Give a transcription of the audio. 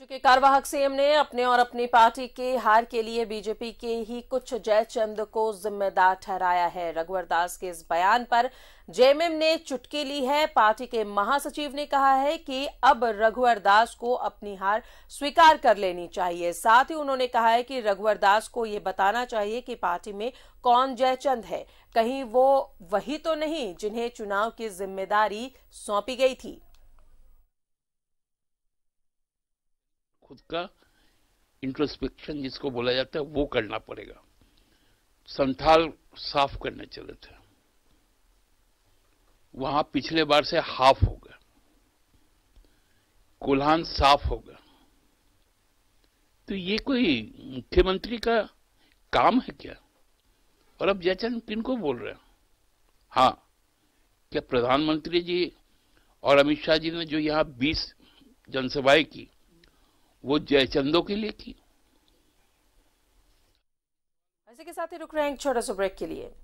राज्य के कार्यवाहक सीएम ने अपने और अपनी पार्टी के हार के लिए बीजेपी के ही कुछ जयचंद को जिम्मेदार ठहराया है रघुवर दास के इस बयान पर जेएमएम ने चुटकी ली है पार्टी के महासचिव ने कहा है कि अब रघुवर दास को अपनी हार स्वीकार कर लेनी चाहिए साथ ही उन्होंने कहा है कि रघुवर दास को ये बताना चाहिए कि पार्टी में कौन जयचंद है कहीं वो वही तो नहीं जिन्हें चुनाव की जिम्मेदारी सौंपी गई थी खुद का इंट्रोस्पेक्शन जिसको बोला जाता है वो करना पड़ेगा संथाल साफ करने चले थे वहां पिछले बार से हाफ हो गया कोल्हान साफ हो गया तो ये कोई मुख्यमंत्री का काम है क्या और अब जयचंद किन को बोल रहे हैं हाँ क्या प्रधानमंत्री जी और अमित शाह जी ने जो यहाँ 20 जनसभाएं की वो जयचंदों के लिए की ऐसे के साथ ही रुक रहे हैं एक छोटा सा ब्रेक के लिए